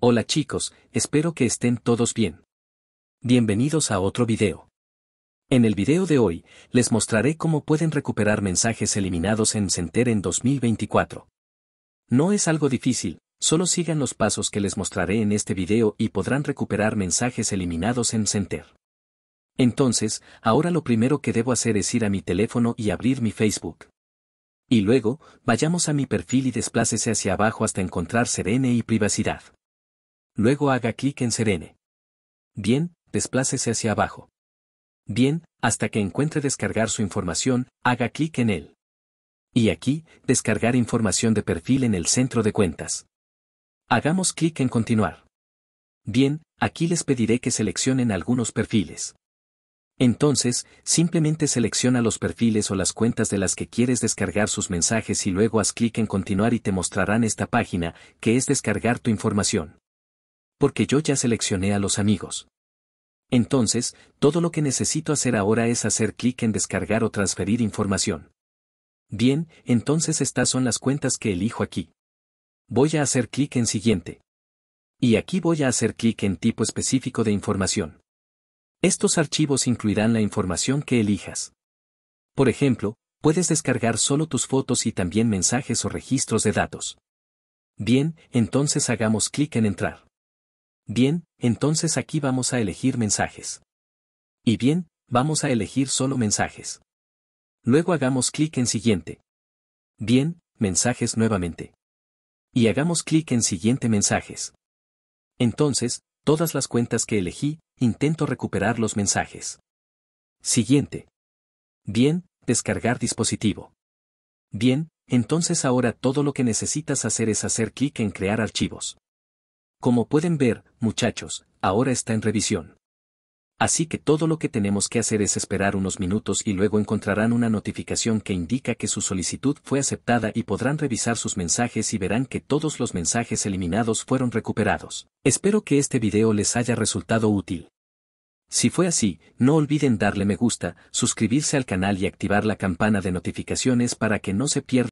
Hola chicos, espero que estén todos bien. Bienvenidos a otro video. En el video de hoy, les mostraré cómo pueden recuperar mensajes eliminados en Center en 2024. No es algo difícil, solo sigan los pasos que les mostraré en este video y podrán recuperar mensajes eliminados en Center. Entonces, ahora lo primero que debo hacer es ir a mi teléfono y abrir mi Facebook. Y luego, vayamos a mi perfil y desplácese hacia abajo hasta encontrar Serene y privacidad. Luego haga clic en Serene. Bien, desplácese hacia abajo. Bien, hasta que encuentre descargar su información, haga clic en él. Y aquí, descargar información de perfil en el centro de cuentas. Hagamos clic en continuar. Bien, aquí les pediré que seleccionen algunos perfiles. Entonces, simplemente selecciona los perfiles o las cuentas de las que quieres descargar sus mensajes y luego haz clic en continuar y te mostrarán esta página, que es descargar tu información porque yo ya seleccioné a los amigos. Entonces, todo lo que necesito hacer ahora es hacer clic en descargar o transferir información. Bien, entonces estas son las cuentas que elijo aquí. Voy a hacer clic en siguiente. Y aquí voy a hacer clic en tipo específico de información. Estos archivos incluirán la información que elijas. Por ejemplo, puedes descargar solo tus fotos y también mensajes o registros de datos. Bien, entonces hagamos clic en entrar. Bien, entonces aquí vamos a elegir mensajes. Y bien, vamos a elegir solo mensajes. Luego hagamos clic en siguiente. Bien, mensajes nuevamente. Y hagamos clic en siguiente mensajes. Entonces, todas las cuentas que elegí, intento recuperar los mensajes. Siguiente. Bien, descargar dispositivo. Bien, entonces ahora todo lo que necesitas hacer es hacer clic en crear archivos. Como pueden ver, muchachos, ahora está en revisión. Así que todo lo que tenemos que hacer es esperar unos minutos y luego encontrarán una notificación que indica que su solicitud fue aceptada y podrán revisar sus mensajes y verán que todos los mensajes eliminados fueron recuperados. Espero que este video les haya resultado útil. Si fue así, no olviden darle me gusta, suscribirse al canal y activar la campana de notificaciones para que no se pierda